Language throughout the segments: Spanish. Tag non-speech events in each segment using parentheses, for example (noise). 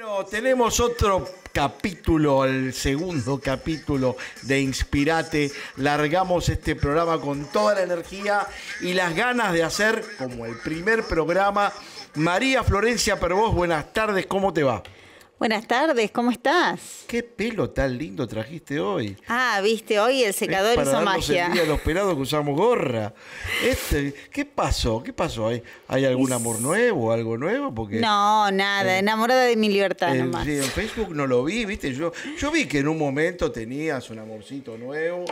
Bueno, tenemos otro capítulo, el segundo capítulo de Inspirate. Largamos este programa con toda la energía y las ganas de hacer como el primer programa. María Florencia vos buenas tardes, ¿cómo te va? Buenas tardes, ¿cómo estás? Qué pelo tan lindo trajiste hoy. Ah, viste, hoy el secador es para magia. El día los pelados que usamos gorra. Este, ¿Qué pasó? ¿Qué pasó? ¿Hay, hay algún amor nuevo, algo nuevo? Porque, no, nada, eh, enamorada de mi libertad eh, nomás. en Facebook no lo vi, viste. Yo, yo vi que en un momento tenías un amorcito nuevo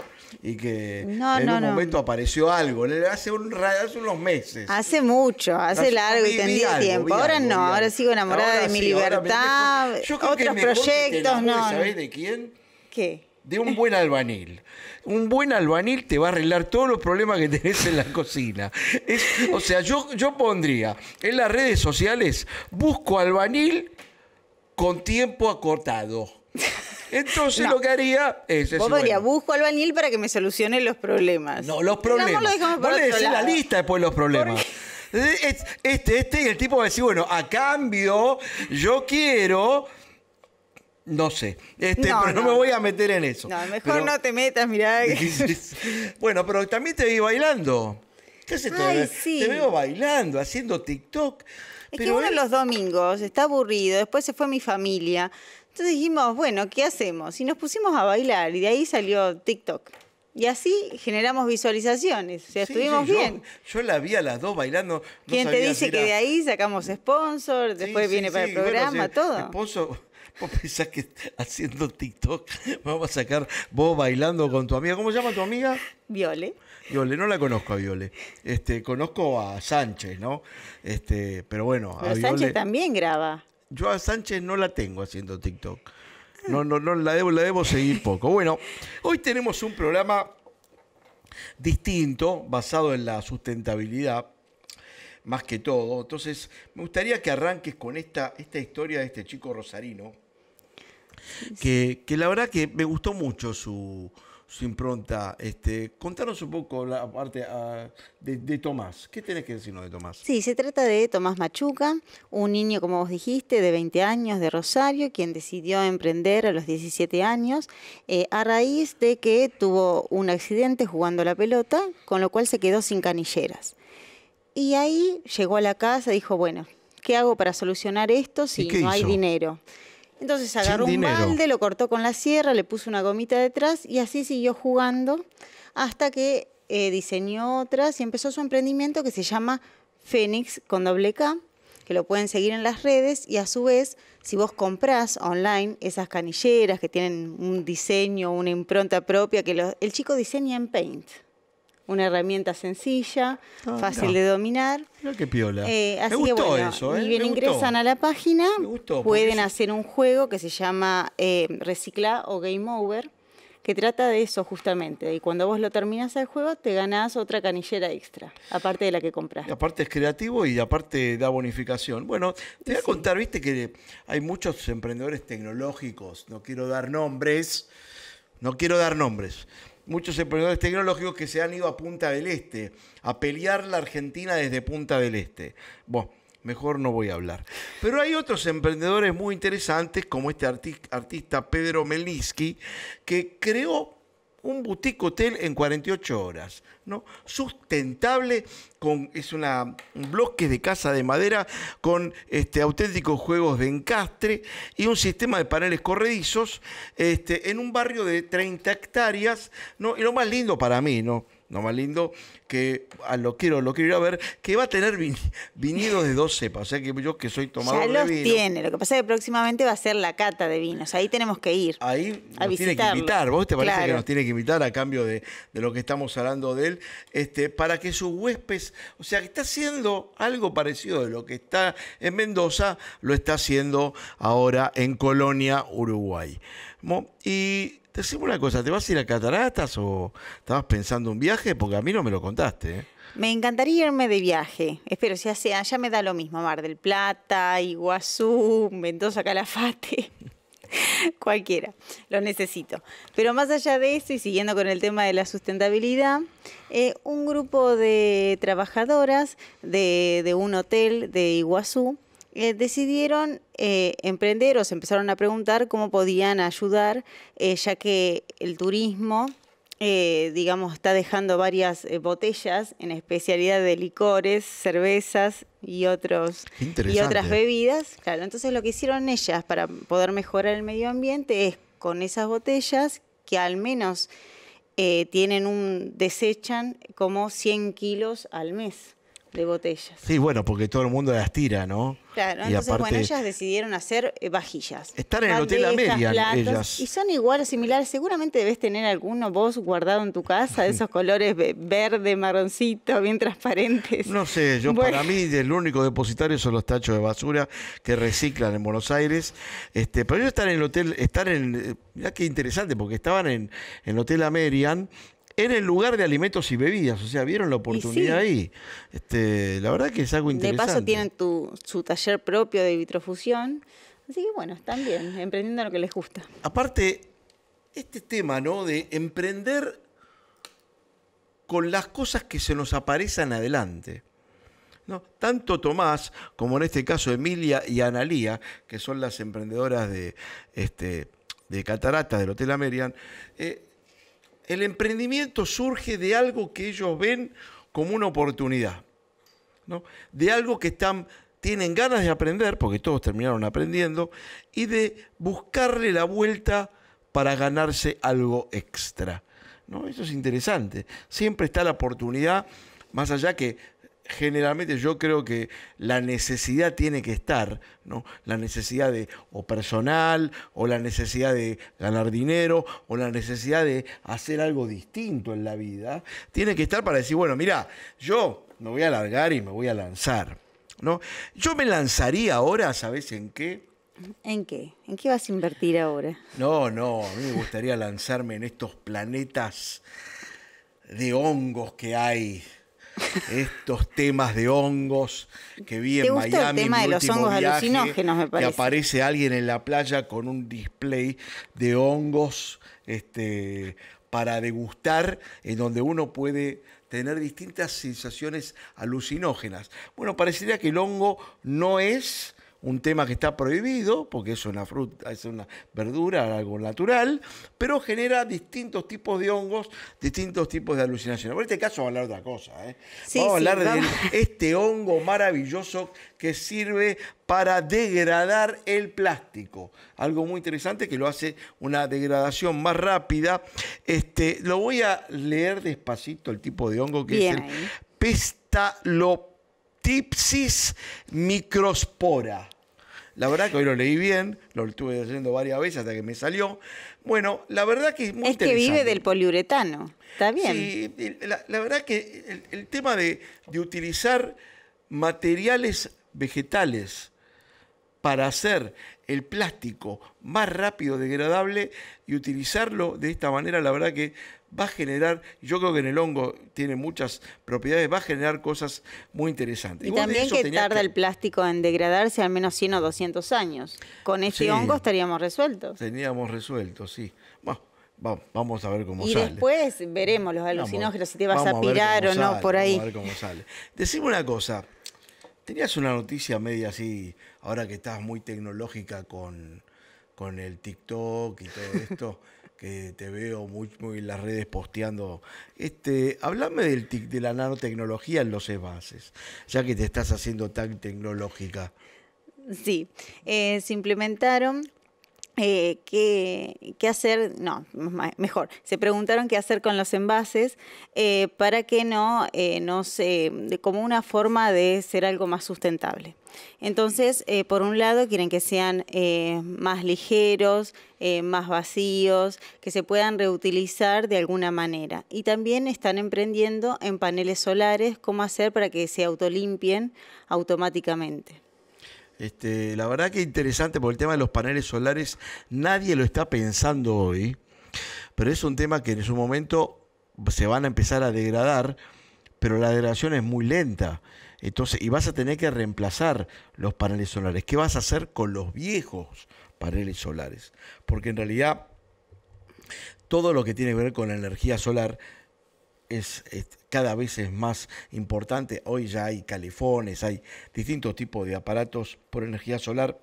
y que en un momento apareció algo. Hace, un, hace unos meses. Hace mucho, hace, largo y tendido tiempo. ahora no, ahora sigo enamorada de mi libertad, otros proyectos. no, ¿Sabés de quién? ¿Qué? De un buen albanil. Un buen albanil te va a arreglar todos los problemas que tenés en la cocina. Es, o sea, yo, yo pondría en las redes sociales, busco albanil con tiempo acortado. Entonces lo que haría es. Vos a bueno, al bañil para que me solucione los problemas. No, los problemas. No, Vos le decís la lista después de los problemas. Este, este, y el tipo va a decir, bueno, a cambio, yo quiero. No sé, este, pero no, me voy a meter en eso. No, mejor no te metas, mirá. (laughs) bueno, pero también te vi bailando. ¿Qué haces todo sí. Te veo bailando, haciendo TikTok. Es pero que uno los domingos está aburrido, después se fue mi familia. Entonces dijimos, bueno, ¿qué hacemos? Y nos pusimos a bailar y de ahí salió TikTok. Y así generamos visualizaciones. O sea, estuvimos bien. Yo, la vi a las dos bailando. ¿Quién te dice que de ahí sacamos sponsor? Después viene para el programa, todo. Sponsor, (laughs) vos pensás que haciendo TikTok (laughs) vamos a sacar vos bailando con tu amiga. ¿Cómo se llama tu amiga? Viole. Viole, no la conozco a Viole. Este, conozco a Sánchez, ¿no? Este, pero bueno. Pero Sánchez también graba yo a Sánchez no la tengo haciendo TikTok. No, no, no, la debo, la seguir poco. Bueno, hoy tenemos un programa distinto, basado en la sustentabilidad, más que todo. Entonces, me gustaría que arranques con esta, esta historia de este chico rosarino, que, que la verdad que me gustó mucho su, sin pronta, Este, contanos un poco la parte ah, de, Tomás. ¿Qué tenés que decirnos de Tomás? Sí, se trata de Tomás Machuca, un niño, como vos dijiste, de 20 años de Rosario, quien decidió emprender a los 17 años eh, a raíz de que tuvo un accidente jugando la pelota, con lo cual se quedó sin canilleras. Y ahí llegó a la casa, y dijo, bueno, ¿qué hago para solucionar esto si no hay dinero? Entonces agarró un balde, lo cortó con la sierra, le puso una gomita detrás y así siguió jugando hasta que eh, diseñó otras y empezó su emprendimiento que se llama Fénix con doble K, que lo pueden seguir en las redes y a su vez, si vos comprás online esas canilleras que tienen un diseño, una impronta propia, que el chico diseña en Paint una herramienta sencilla, ah, fácil de dominar. Mira qué piola. Eh, así Me gustó que eso, ¿eh? y bien ingresan a la página, pueden hacer un juego que se llama eh, Recicla o Game Over, que trata de eso justamente. Y cuando vos lo terminas el juego, te ganás otra canillera extra, aparte de la que compras. aparte es creativo y aparte da bonificación. Bueno, te voy a contar, viste que hay muchos emprendedores tecnológicos, no quiero dar nombres, no quiero dar nombres muchos emprendedores tecnológicos que se han ido a Punta del Este, a pelear la Argentina desde Punta del Este. Bueno, mejor no voy a hablar. Pero hay otros emprendedores muy interesantes, como este artista Pedro Melinsky, que creó un boutique hotel en 48 horas, ¿no? Sustentable, con, es una, un bloque de casa de madera con este, auténticos juegos de encastre y un sistema de paneles corredizos este, en un barrio de 30 hectáreas, ¿no? Y lo más lindo para mí, ¿no? no más lindo, que ah, lo quiero, lo quiero ir a ver, que va a tener vinidos de dos cepas. O sea que yo que soy tomador ya los tiene, lo que pasa es que próximamente va a ser la cata de vinos. Ahí tenemos que ir. Ahí nos tiene que invitar. ¿Vos te parece que nos tiene que invitar a cambio de, lo que estamos hablando de él? Este, para que sus huéspedes, o sea, que está haciendo algo parecido de lo que está en Mendoza, lo está haciendo ahora en Colonia, Uruguay. Y Decime una cosa, ¿te vas a ir a Cataratas o estabas pensando un viaje? Porque a mí no me lo contaste. ¿eh? Me encantaría irme de viaje. Espero, si sea, ya me da lo mismo. Mar del Plata, Iguazú, Mendoza, Calafate. (laughs) Cualquiera, lo necesito. Pero más allá de eso y siguiendo con el tema de la sustentabilidad, eh, un grupo de trabajadoras de un hotel de Iguazú eh, decidieron eh, emprender o se empezaron a preguntar cómo podían ayudar, eh, ya que el turismo, digamos, está dejando varias botellas, en especialidad de licores, cervezas y, otros, y otras bebidas. Claro, entonces lo que hicieron ellas para poder mejorar el medio ambiente es con esas botellas que al menos tienen un, desechan como 100 kilos al mes de botellas. Sí, bueno, porque todo el mundo las tira, ¿no? Claro, y entonces, aparte, ellas decidieron hacer eh, vajillas. Están en el Hotel Amerian Y son iguales, similares. Seguramente debes tener alguno vos guardado en tu casa, de (laughs) esos colores verde, marroncito, bien transparentes. No sé, yo para mí el único depositario son los tachos de basura que reciclan en Buenos Aires. Este, pero ellos están en el hotel, estar en, ya eh, qué interesante, porque estaban en, en el Hotel Amerian en el lugar de alimentos y bebidas. O sea, vieron la oportunidad ahí. Este, la verdad que es algo interesante. De paso tienen su taller propio de vitrofusión. Así que bueno, están bien, emprendiendo lo que les gusta. Aparte, este tema, ¿no? De emprender con las cosas que se nos aparecen adelante. ¿no? Tanto Tomás como en este caso Emilia y Analía, que son las emprendedoras de, este, de Catarata del Hotel Amerian, eh, el emprendimiento surge de algo que ellos ven como una oportunidad, ¿no? de algo que están, tienen ganas de aprender, porque todos terminaron aprendiendo, y de buscarle la vuelta para ganarse algo extra. ¿no? Eso es interesante. Siempre está la oportunidad, más allá que generalmente yo creo que la necesidad tiene que estar, ¿no? La necesidad de o personal, o la necesidad de ganar dinero, o la necesidad de hacer algo distinto en la vida, tiene que estar para decir, bueno, mira, yo me voy a largar y me voy a lanzar, ¿no? Yo me lanzaría ahora, ¿sabes en qué? ¿En qué? ¿En qué vas a invertir ahora? No, no, a mí me gustaría lanzarme en estos planetas de hongos que hay estos temas de hongos que vi en Miami. el tema los hongos alucinógenos, Que aparece alguien en la playa con un display de hongos este, para degustar, en donde uno puede tener distintas sensaciones alucinógenas. Bueno, parecería que el hongo no es un tema que está prohibido, porque es una fruta, es una verdura, algo natural, pero genera distintos tipos de hongos, distintos tipos de alucinaciones. Por este caso vamos a hablar de otra cosa. ¿eh? vamos a hablar de (laughs) este hongo maravilloso que sirve para degradar el plástico. Algo muy interesante que lo hace una degradación más rápida. Este, lo voy a leer despacito el tipo de hongo que es el lo Tipsis microspora. La verdad que hoy lo leí bien, lo estuve leyendo varias veces hasta que me salió. Bueno, la verdad que es muy Es que vive del poliuretano, está bien. Sí, la, verdad que el, tema de, utilizar materiales vegetales para hacer el plástico más rápido, degradable y utilizarlo de esta manera, la verdad que va a generar, yo creo que en el hongo tiene muchas propiedades, va a generar cosas muy interesantes. Y, también que tarda el plástico en degradarse al menos 100 o 200 años. Con este hongo estaríamos resueltos. Teníamos resueltos, sí. Bueno, Vamos a ver cómo sale. Y después veremos los alucinógenos, si te vas a pirar o no por ahí. Vamos a ver cómo sale. Decime una cosa. Tenías una noticia media así, ahora que estás muy tecnológica con, con el TikTok y todo esto. (laughs) que te veo muy, en las redes posteando. Este, hablame de la nanotecnología en los envases, ya que te estás haciendo tan tecnológica. Sí, eh, se implementaron eh, qué, hacer, no, mejor, se preguntaron qué hacer con los envases eh, para que no, no se, como una forma de ser algo más sustentable. Entonces, eh, por un lado, quieren que sean eh, más ligeros, eh, más vacíos, que se puedan reutilizar de alguna manera. Y también están emprendiendo en paneles solares cómo hacer para que se autolimpien automáticamente. Este, la verdad que interesante por el tema de los paneles solares nadie lo está pensando hoy, pero es un tema que en su momento se van a empezar a degradar, pero la degradación es muy lenta y vas a tener que reemplazar los paneles solares. ¿Qué vas a hacer con los viejos paneles solares? Porque en realidad todo lo que tiene que ver con la energía solar es, cada vez es más importante. Hoy ya hay calefones, hay distintos tipos de aparatos por energía solar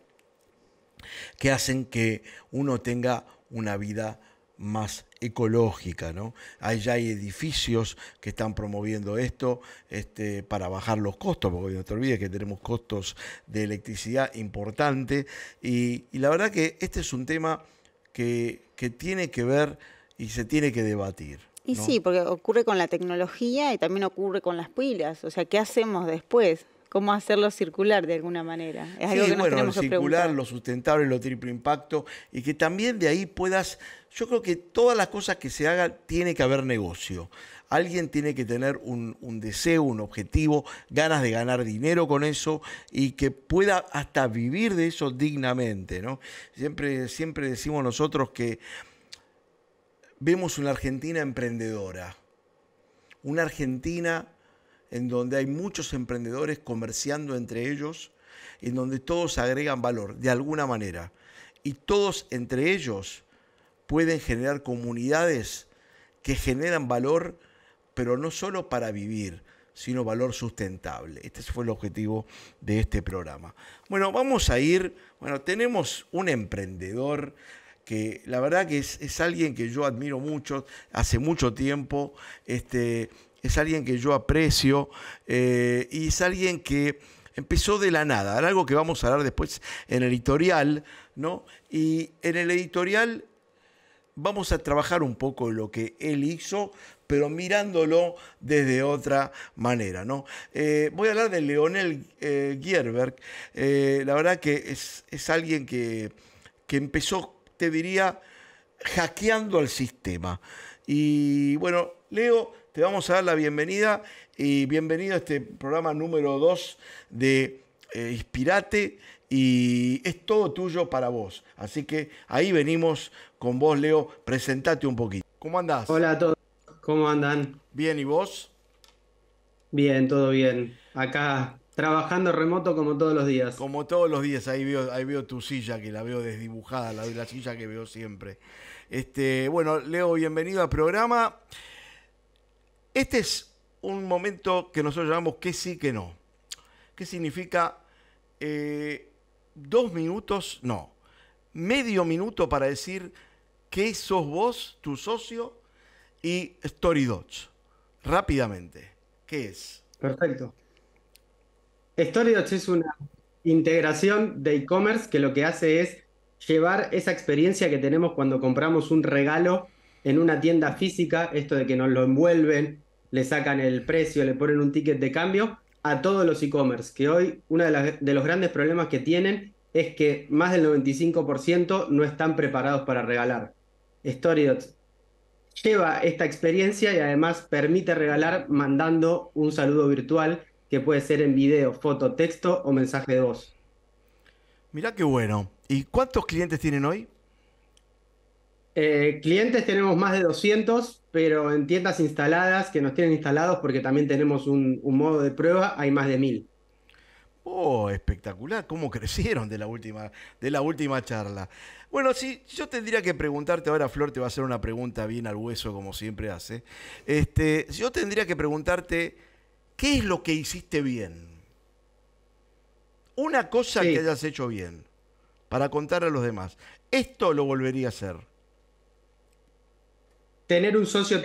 que hacen que uno tenga una vida más ecológica, ¿no? Allá hay edificios que están promoviendo esto este, para bajar los costos, porque no te olvides que tenemos costos de electricidad importantes, y, la verdad que este es un tema que, tiene que ver y se tiene que debatir. Y sí, porque ocurre con la tecnología y también ocurre con las pilas, o sea, ¿qué hacemos después? cómo hacerlo circular de alguna manera. sí, bueno, circular, lo sustentable, lo triple impacto, y que también de ahí puedas, yo creo que todas las cosas que se hagan tiene que haber negocio. Alguien tiene que tener un, deseo, un objetivo, ganas de ganar dinero con eso y que pueda hasta vivir de eso dignamente. ¿no? Siempre, siempre decimos nosotros que vemos una Argentina emprendedora, una Argentina en donde hay muchos emprendedores comerciando entre ellos, en donde todos agregan valor de alguna manera. Y todos entre ellos pueden generar comunidades que generan valor, pero no solo para vivir, sino valor sustentable. Este fue el objetivo de este programa. Bueno, vamos a ir, bueno, tenemos un emprendedor que la verdad que es, alguien que yo admiro mucho, hace mucho tiempo, este, es alguien que yo aprecio eh, y es alguien que empezó de la nada, algo que vamos a hablar después en el editorial, ¿no? Y en el editorial vamos a trabajar un poco lo que él hizo, pero mirándolo desde otra manera, ¿no? Eh, voy a hablar de Leonel eh, Gierberg, la verdad que es, alguien que, que empezó, te diría, hackeando al sistema. Y bueno, Leo te vamos a dar la bienvenida y bienvenido a este programa número 2 de eh, Inspirate y es todo tuyo para vos. Así que ahí venimos con vos, Leo. Presentate un poquito. ¿Cómo andás? Hola a todos. ¿Cómo andan? Bien, ¿y vos? Bien, todo bien. Acá Trabajando remoto como todos los días. Como todos los días, ahí veo, ahí veo tu silla que la veo desdibujada, la, la silla que veo siempre. Este, bueno, Leo, bienvenido al programa. Este es un momento que nosotros llamamos que sí, que no. ¿Qué significa? Eh, dos minutos, no, medio minuto para decir ¿qué sos vos, tu socio y Story Rápidamente, ¿qué es? Perfecto. StoryDots es una integración de e-commerce que lo que hace es llevar esa experiencia que tenemos cuando compramos un regalo en una tienda física, esto de que nos lo envuelven, le sacan el precio, le ponen un ticket de cambio a todos los e-commerce, que hoy uno de, los grandes problemas que tienen es que más del 95% no están preparados para regalar. Storydot lleva esta experiencia y además permite regalar mandando un saludo virtual que puede ser en video, foto, texto o mensaje de voz. Mirá qué bueno. ¿Y cuántos clientes tienen hoy? Eh, clientes tenemos más de 200, pero en tiendas instaladas que nos tienen instalados porque también tenemos un, modo de prueba, hay más de mil. Oh, espectacular, cómo crecieron de la última, de la última charla. Bueno, sí yo tendría que preguntarte ahora, Flor, te va a hacer una pregunta bien al hueso, como siempre hace. Este, yo tendría que preguntarte, ¿qué es lo que hiciste bien? Una cosa que hayas hecho bien, para contar a los demás. Esto lo volvería a hacer. Tener un, socio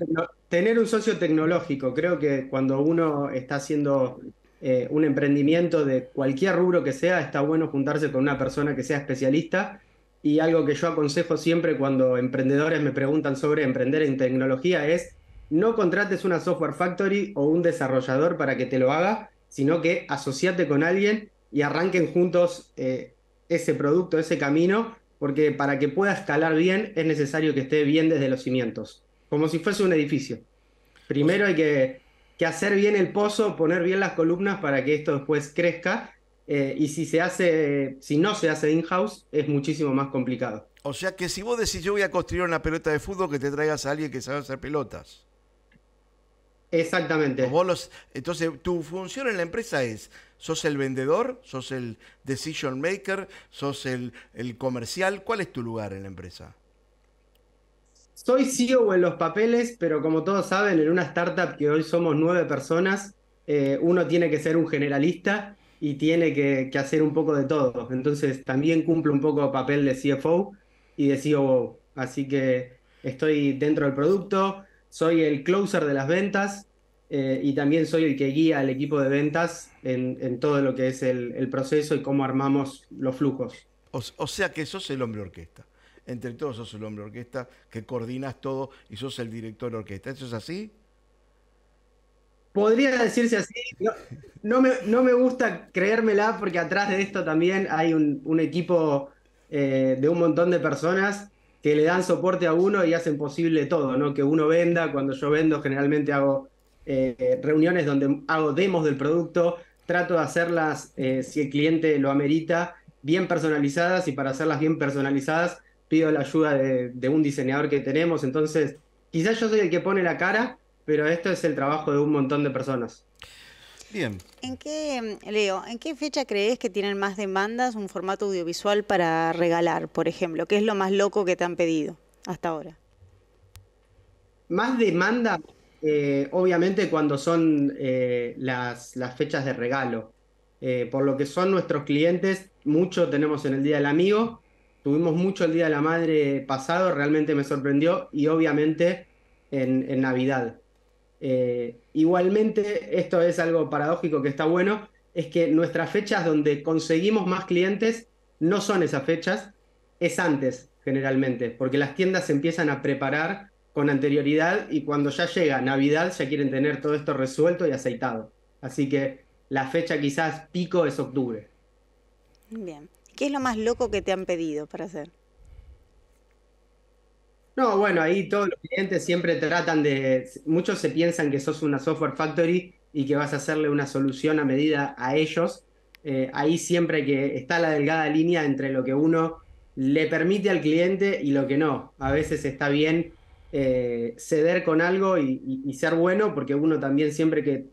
tener un socio tecnológico, creo que cuando uno está haciendo eh, un emprendimiento de cualquier rubro que sea, está bueno juntarse con una persona que sea especialista. Y algo que yo aconsejo siempre cuando emprendedores me preguntan sobre emprender en tecnología es no contrates una software factory o un desarrollador para que te lo haga, sino que asociate con alguien y arranquen juntos eh, ese producto, ese camino, porque para que pueda escalar bien es necesario que esté bien desde los cimientos como si fuese un edificio. Primero hay que, hacer bien el pozo, poner bien las columnas para que esto después crezca. Eh, y si se hace, si no se hace in-house, es muchísimo más complicado. O sea que si vos decís yo voy a construir una pelota de fútbol, que te traigas a alguien que sabe hacer pelotas. Exactamente. entonces, tu función en la empresa es, sos el vendedor, sos el decision maker, sos el comercial. ¿Cuál es tu lugar en la empresa? soy CEO en los papeles, pero como todos saben, en una startup que hoy somos nueve personas, eh, uno tiene que ser un generalista y tiene que, hacer un poco de todo. Entonces también cumplo un poco papel de CFO y de CEO. Así que estoy dentro del producto, soy el closer de las ventas eh, y también soy el que guía al equipo de ventas en, todo lo que es el, proceso y cómo armamos los flujos. O, sea que sos el hombre orquesta entre todos sos el hombre orquesta, que coordinas todo y sos el director orquesta. ¿Eso es así? Podría decirse así. No, me, gusta creérmela porque atrás de esto también hay un, equipo eh, de un montón de personas que le dan soporte a uno y hacen posible todo, ¿no? Que uno venda, cuando yo vendo generalmente hago eh, reuniones donde hago demos del producto, trato de hacerlas, eh, si el cliente lo amerita, bien personalizadas y para hacerlas bien personalizadas pido la ayuda de, un diseñador que tenemos, entonces quizás yo soy el que pone la cara, pero esto es el trabajo de un montón de personas. Bien. ¿En qué, Leo, en qué fecha crees que tienen más demandas un formato audiovisual para regalar, por ejemplo? ¿Qué es lo más loco que te han pedido hasta ahora? Más demanda, eh, obviamente, cuando son eh, las, fechas de regalo. Eh, por lo que son nuestros clientes, mucho tenemos en el Día del Amigo, Tuvimos mucho el Día de la Madre pasado, realmente me sorprendió y obviamente en, Navidad. Eh, igualmente, esto es algo paradójico que está bueno, es que nuestras fechas donde conseguimos más clientes no son esas fechas, es antes generalmente, porque las tiendas se empiezan a preparar con anterioridad y cuando ya llega Navidad ya quieren tener todo esto resuelto y aceitado. Así que la fecha quizás pico es octubre. Bien. ¿Qué es lo más loco que te han pedido para hacer? No, bueno, ahí todos los clientes siempre tratan de, muchos se piensan que sos una software factory y que vas a hacerle una solución a medida a ellos. Eh, ahí siempre que está la delgada línea entre lo que uno le permite al cliente y lo que no. A veces está bien eh, ceder con algo y, ser bueno, porque uno también siempre que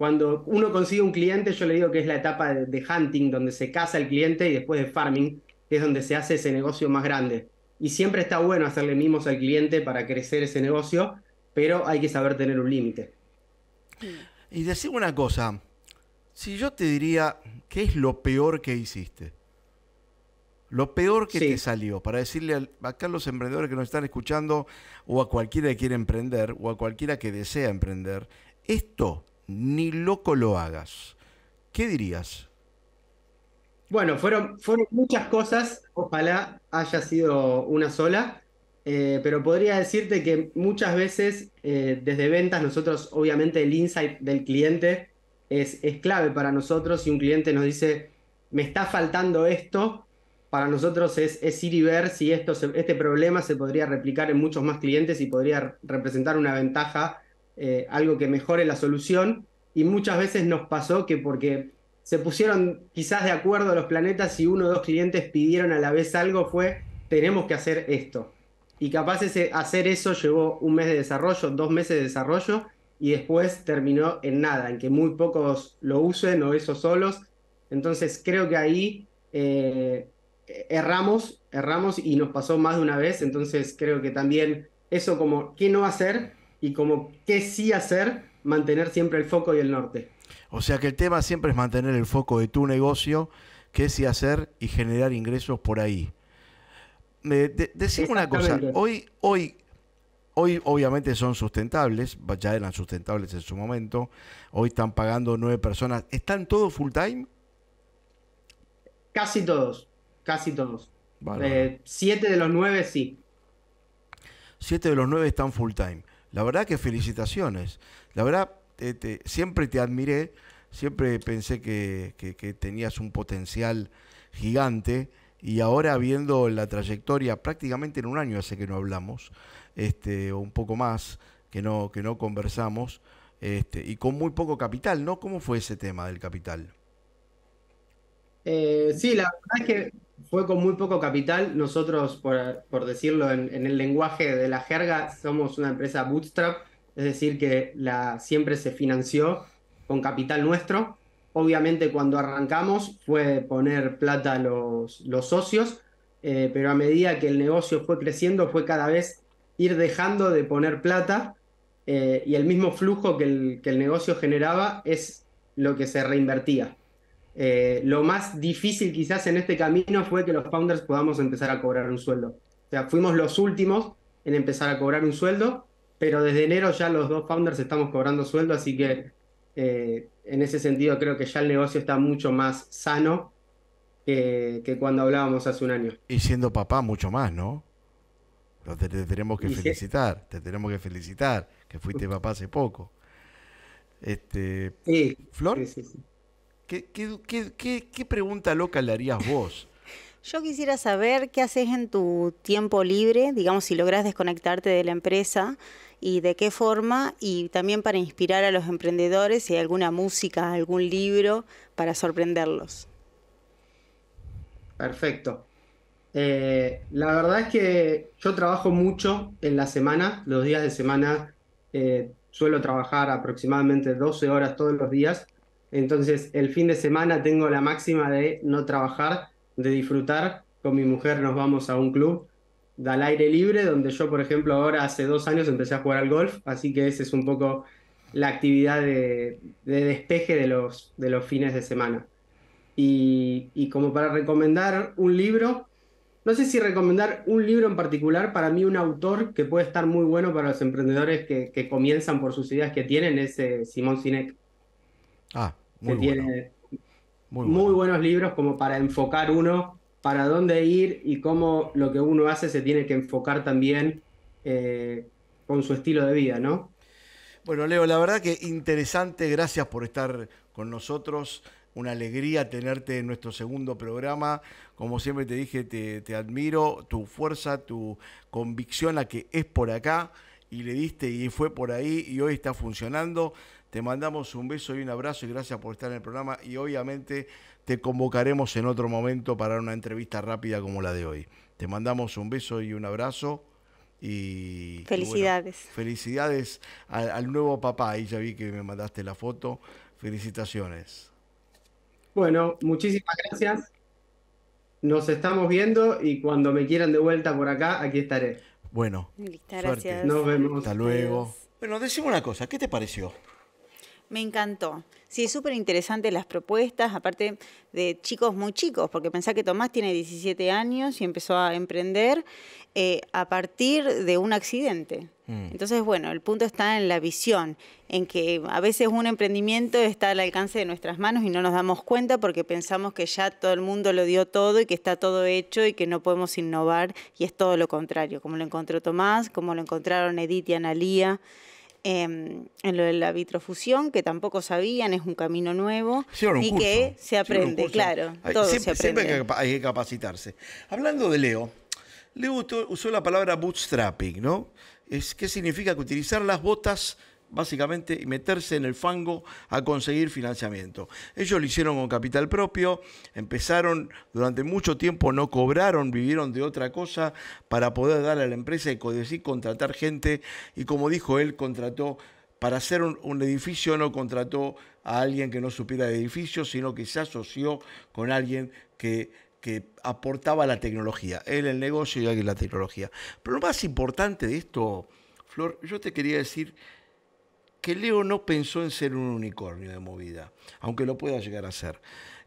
cuando uno consigue un cliente, yo le digo que es la etapa de, hunting, donde se casa el cliente, y después de farming, que es donde se hace ese negocio más grande. Y siempre está bueno hacerle mimos al cliente para crecer ese negocio, pero hay que saber tener un límite. Y decir una cosa, si yo te diría, ¿qué es lo peor que hiciste? Lo peor que te salió, para decirle acá a los emprendedores que nos están escuchando, o a cualquiera que quiere emprender, o a cualquiera que desea emprender, esto ni loco lo hagas. ¿Qué dirías? Bueno, fueron, fueron muchas cosas, ojalá haya sido una sola, eh, pero podría decirte que muchas veces eh, desde ventas nosotros, obviamente el insight del cliente es, clave para nosotros. Si un cliente nos dice, me está faltando esto, para nosotros es, ir y ver si esto este problema se podría replicar en muchos más clientes y podría representar una ventaja eh, algo que mejore la solución y muchas veces nos pasó que porque se pusieron quizás de acuerdo los planetas y uno o dos clientes pidieron a la vez algo fue tenemos que hacer esto. Y capaz ese, hacer eso llevó un mes de desarrollo, dos meses de desarrollo y después terminó en nada, en que muy pocos lo usen o eso solos. Entonces creo que ahí eh, erramos, erramos y nos pasó más de una vez. Entonces creo que también eso como qué no hacer y como qué sí hacer, mantener siempre el foco y el norte. O sea que el tema siempre es mantener el foco de tu negocio, qué sí hacer y generar ingresos por ahí. una cosa, hoy, hoy, hoy obviamente son sustentables, ya eran sustentables en su momento, hoy están pagando nueve personas, ¿están todos full time? Casi todos, casi todos. Eh, siete de los nueve sí. Siete de los nueve están full time. La verdad que felicitaciones. La verdad, siempre te admiré, siempre pensé que, tenías un potencial gigante y ahora viendo la trayectoria prácticamente en un año hace que no hablamos este o un poco más que no que no conversamos este, y con muy poco capital no cómo fue ese tema del capital eh, sí la verdad es que fue con muy poco capital. Nosotros, por, decirlo en, el lenguaje de la jerga, somos una empresa bootstrap, es decir, que la, siempre se financió con capital nuestro. Obviamente cuando arrancamos fue poner plata a los, socios, eh, pero a medida que el negocio fue creciendo fue cada vez ir dejando de poner plata eh, y el mismo flujo que que el negocio generaba es lo que se reinvertía. Eh, lo más difícil quizás en este camino fue que los founders podamos empezar a cobrar un sueldo. O sea, fuimos los últimos en empezar a cobrar un sueldo, pero desde enero ya los dos founders estamos cobrando sueldo, así que eh, en ese sentido creo que ya el negocio está mucho más sano que, cuando hablábamos hace un año. Y siendo papá mucho más, ¿no? Te, te tenemos que felicitar, te tenemos que felicitar, que fuiste papá hace poco. Este, sí, ¿Flor? Sí, sí, ¿Qué, pregunta loca le harías vos? (laughs) Yo quisiera saber qué haces en tu tiempo libre, digamos, si logras desconectarte de la empresa y de qué forma, y también para inspirar a los emprendedores, si hay alguna música, algún libro para sorprenderlos. Perfecto. Eh, la verdad es que yo trabajo mucho en la semana, los días de semana eh, suelo trabajar aproximadamente 12 horas todos los días. Entonces, el fin de semana tengo la máxima de no trabajar, de disfrutar. Con mi mujer nos vamos a un club al aire libre, donde yo, por ejemplo, ahora hace dos años empecé a jugar al golf, así que esa es un poco la actividad de, despeje de los, fines de semana. Y, como para recomendar un libro, no sé si recomendar un libro en particular, para mí un autor que puede estar muy bueno para los emprendedores que, comienzan por sus ideas que tienen es eh, Simón Sinek. Ah, que tiene muy, buenos libros como para enfocar uno para dónde ir y cómo lo que uno hace se tiene que enfocar también eh, con su estilo de vida, ¿no? Bueno, Leo, la verdad que interesante, gracias por estar con nosotros una alegría tenerte en nuestro segundo programa. Como siempre te dije, te, te, admiro, tu fuerza, tu convicción a que es por acá y le diste y fue por ahí y hoy está funcionando. Te mandamos un beso y un abrazo y gracias por estar en el programa y obviamente te convocaremos en otro momento para una entrevista rápida como la de hoy. Te mandamos un beso y un abrazo y... Felicidades. felicidades al, nuevo papá, ahí ya vi que me mandaste la foto. Felicitaciones. Bueno, muchísimas gracias. Nos estamos viendo y cuando me quieran de vuelta por acá, aquí estaré. Bueno, Listo, gracias. Nos vemos. Hasta luego. Bueno, decimos una cosa, ¿qué te pareció? Me encantó. Sí, súper interesante las propuestas, aparte de chicos muy chicos, porque pensá que Tomás tiene 17 años y empezó a emprender eh, a partir de un accidente. Mm. Entonces, bueno, el punto está en la visión, en que a veces un emprendimiento está al alcance de nuestras manos y no nos damos cuenta porque pensamos que ya todo el mundo lo dio todo y que está todo hecho y que no podemos innovar y es todo lo contrario, como lo encontró Tomás, como lo encontraron Edith y Analía. Em, en lo de la vitrofusión, que tampoco sabían, es un camino nuevo y que se aprende, claro, siempre, hay que capacitarse. Hablando de Leo, Leo usó la palabra bootstrapping, ¿no? Es, ¿Qué significa? Que utilizar las botas básicamente meterse en el fango a conseguir financiamiento. Ellos lo hicieron con capital propio, empezaron durante mucho tiempo, no cobraron, vivieron de otra cosa para poder darle a la empresa y decir contratar gente y como dijo él, contrató para hacer un, edificio no contrató a alguien que no supiera de edificios, sino que se asoció con alguien que, que aportaba la tecnología, él el negocio y alguien la tecnología. Pero lo más importante de esto, Flor, yo te quería decir que Leo no pensó en ser un unicornio de movida, aunque lo pueda llegar a ser.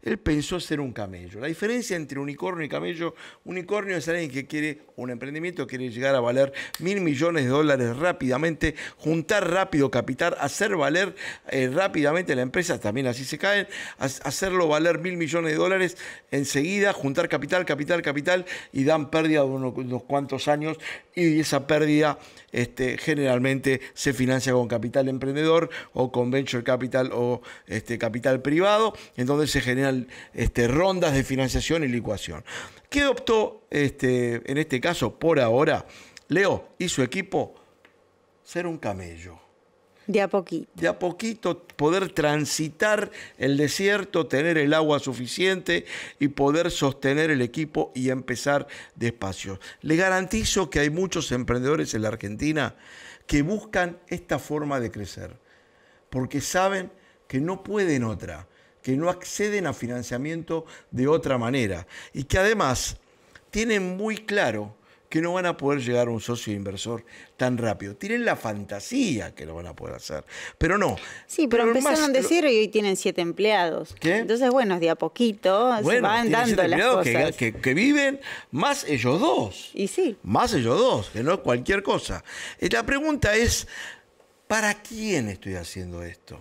Él pensó ser un camello. La diferencia entre unicornio y camello, unicornio es alguien que quiere un emprendimiento, quiere llegar a valer mil millones de dólares rápidamente, juntar rápido capital, hacer valer eh, rápidamente la empresa, también así se caen, hacerlo valer mil millones de dólares enseguida, juntar capital, capital, capital y dan pérdida unos, cuantos años y esa pérdida este, generalmente se financia con capital emprendedor o con venture capital o este, capital privado, en donde se genera este, rondas de financiación y licuación. ¿Qué optó este, en este caso por ahora Leo y su equipo? Ser un camello. De a poquito. De a poquito poder transitar el desierto, tener el agua suficiente y poder sostener el equipo y empezar despacio. Le garantizo que hay muchos emprendedores en la Argentina que buscan esta forma de crecer, porque saben que no pueden otra, que no acceden a financiamiento de otra manera y que además tienen muy claro que no van a poder llegar a un socio inversor tan rápido. Tienen la fantasía que lo van a poder hacer, pero no. Sí, pero, empezaron de cero y hoy tienen siete empleados. Entonces, bueno, de a poquito van dando las cosas. Que, que, viven más ellos dos. Y sí. Más ellos dos, que no cualquier cosa. Eh, la pregunta es, ¿para quién estoy haciendo esto?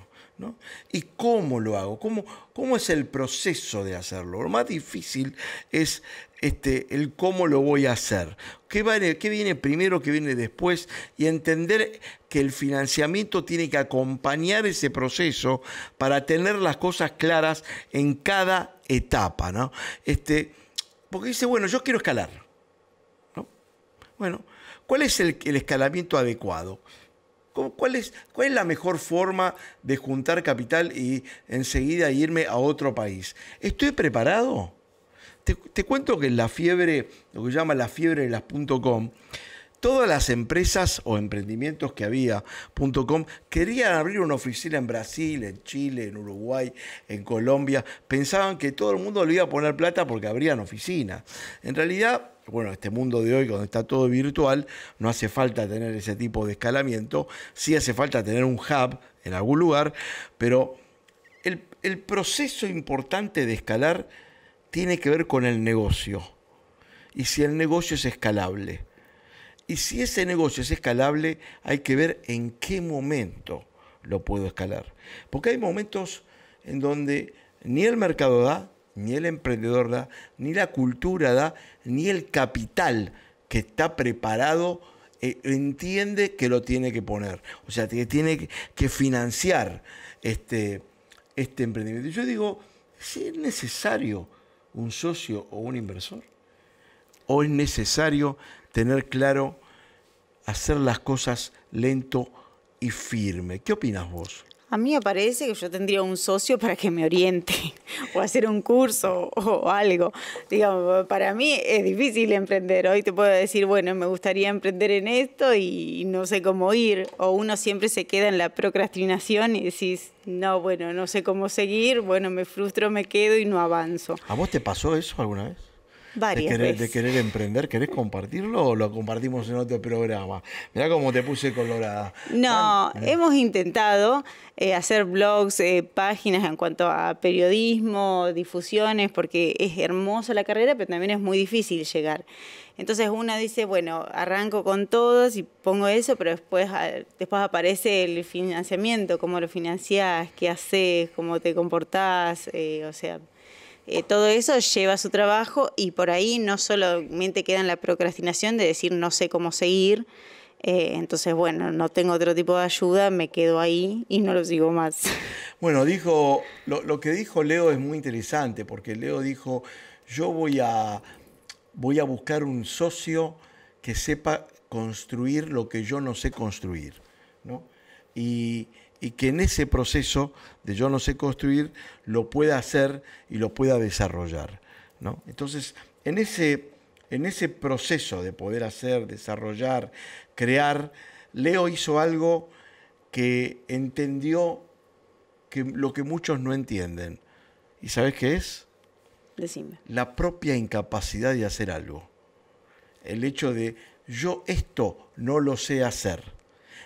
¿Y cómo lo hago? ¿Cómo, es el proceso de hacerlo? Lo más difícil es este, el cómo lo voy a hacer. ¿Qué, viene primero, qué viene después? Y entender que el financiamiento tiene que acompañar ese proceso para tener las cosas claras en cada etapa, ¿no? Este, porque dice, bueno, yo quiero escalar. Bueno, ¿cuál es el escalamiento adecuado? ¿Cuál es, ¿Cuál es la mejor forma de juntar capital y enseguida irme a otro país? ¿Estoy preparado? Te, cuento que la fiebre, lo que se llama la fiebre de las .com, todas las empresas o emprendimientos que había, .com, querían abrir una oficina en Brasil, en Chile, en Uruguay, en Colombia. Pensaban que todo el mundo le iba a poner plata porque abrían oficinas. En realidad, bueno, este mundo de hoy, donde está todo virtual, no hace falta tener ese tipo de escalamiento, sí hace falta tener un hub en algún lugar, pero el, el proceso importante de escalar tiene que ver con el negocio y si el negocio es escalable. Y si ese negocio es escalable, hay que ver en qué momento lo puedo escalar. Porque hay momentos en donde ni el mercado da, ni el emprendedor da, ni la cultura da, ni el capital que está preparado eh, entiende que lo tiene que poner. O sea, que tiene que financiar este, este emprendimiento. Yo digo, si es necesario un socio o un inversor, o es necesario tener claro hacer las cosas lento y firme. ¿Qué opinas vos? A mí me parece que yo tendría un socio para que me oriente (laughs) o hacer un curso o algo. Digamos, para mí es difícil emprender. Hoy te puedo decir, bueno, me gustaría emprender en esto y no sé cómo ir. O uno siempre se queda en la procrastinación y decís, no, bueno, no sé cómo seguir, bueno, me frustro, me quedo y no avanzo. ¿A vos te pasó eso alguna vez? de querer, emprender. ¿Querés compartirlo o lo compartimos en otro programa? Mirá cómo te puse colorada. No, eh. hemos intentado eh, hacer blogs, eh, páginas en cuanto a periodismo, difusiones, porque es hermosa la carrera, pero también es muy difícil llegar. Entonces una dice, bueno, arranco con todos y pongo eso, pero después, después aparece el financiamiento, cómo lo financiás, qué haces, cómo te comportás, o sea, eh, todo eso lleva a su trabajo y por ahí no solamente queda en la procrastinación de decir no sé cómo seguir, eh, entonces bueno, no tengo otro tipo de ayuda, me quedo ahí y no lo sigo más. (laughs) Bueno, dijo, lo, lo que dijo Leo es muy interesante porque Leo dijo, yo voy a, voy a buscar un socio que sepa construir lo que yo no sé construir, ¿no? Y y que en ese proceso de yo no sé construir lo pueda hacer y lo pueda desarrollar. ¿no? Entonces, en ese, en ese proceso de poder hacer, desarrollar, crear, Leo hizo algo que entendió que lo que muchos no entienden. ¿Y sabes qué es? Decime. La propia incapacidad de hacer algo. El hecho de yo esto no lo sé hacer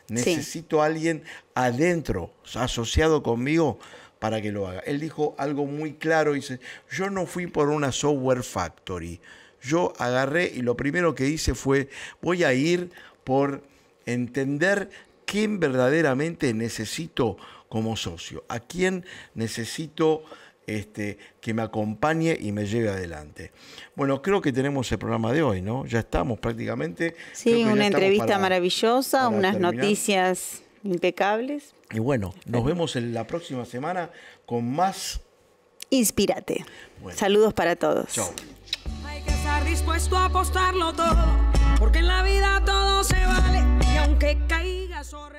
necesito a alguien adentro, asociado conmigo, para que lo haga. Él dijo algo muy claro, dice, yo no fui por una software factory, yo agarré y lo primero que hice fue, voy a ir por entender quién verdaderamente necesito como socio, a quién necesito este, que me acompañe y me lleve adelante. Bueno, creo que tenemos el programa de hoy, ¿no? Ya estamos prácticamente. Sí, una entrevista maravillosa, unas noticias impecables. Y bueno, nos vemos en la próxima semana con más. Inspírate. Saludos para todos. Chao. Hay que estar dispuesto a apostarlo todo, porque en la vida todo se vale, y aunque